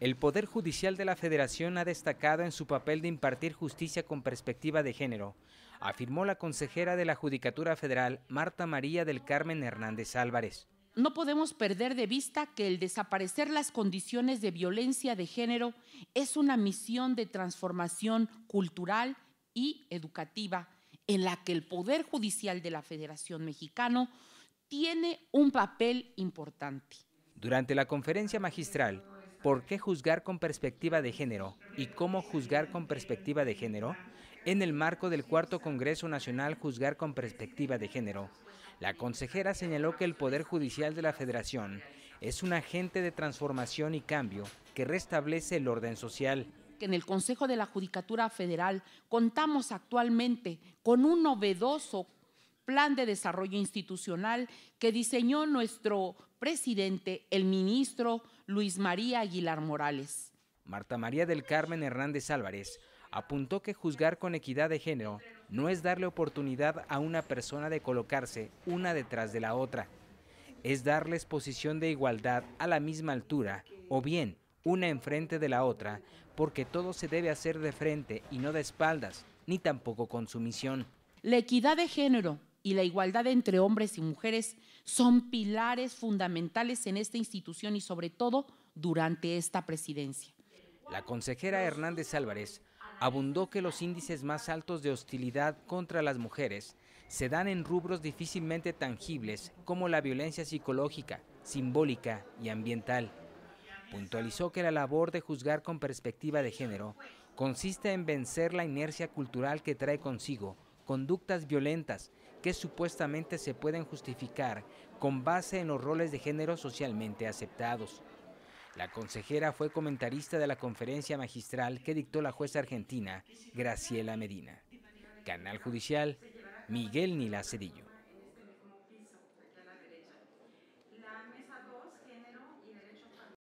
El Poder Judicial de la Federación ha destacado en su papel de impartir justicia con perspectiva de género, afirmó la consejera de la Judicatura Federal, Marta María del Carmen Hernández Álvarez. No podemos perder de vista que el desaparecer las condiciones de violencia de género es una misión de transformación cultural y educativa en la que el Poder Judicial de la Federación Mexicano tiene un papel importante. Durante la conferencia magistral, ¿Por qué juzgar con perspectiva de género y cómo juzgar con perspectiva de género? En el marco del cuarto Congreso Nacional Juzgar con perspectiva de género, la consejera señaló que el Poder Judicial de la Federación es un agente de transformación y cambio que restablece el orden social. En el Consejo de la Judicatura Federal contamos actualmente con un novedoso plan de desarrollo institucional que diseñó nuestro presidente, el ministro Luis María Aguilar Morales. Marta María del Carmen Hernández Álvarez apuntó que juzgar con equidad de género no es darle oportunidad a una persona de colocarse una detrás de la otra, es darles posición de igualdad a la misma altura o bien una enfrente de la otra, porque todo se debe hacer de frente y no de espaldas, ni tampoco con sumisión. La equidad de género y la igualdad entre hombres y mujeres son pilares fundamentales en esta institución y sobre todo durante esta presidencia. La consejera Hernández Álvarez abundó que los índices más altos de hostilidad contra las mujeres se dan en rubros difícilmente tangibles como la violencia psicológica, simbólica y ambiental. Puntualizó que la labor de juzgar con perspectiva de género consiste en vencer la inercia cultural que trae consigo conductas violentas que supuestamente se pueden justificar con base en los roles de género socialmente aceptados. La consejera fue comentarista de la conferencia magistral que dictó la jueza argentina Graciela Medina. Canal Judicial, Miguel Nila Cedillo.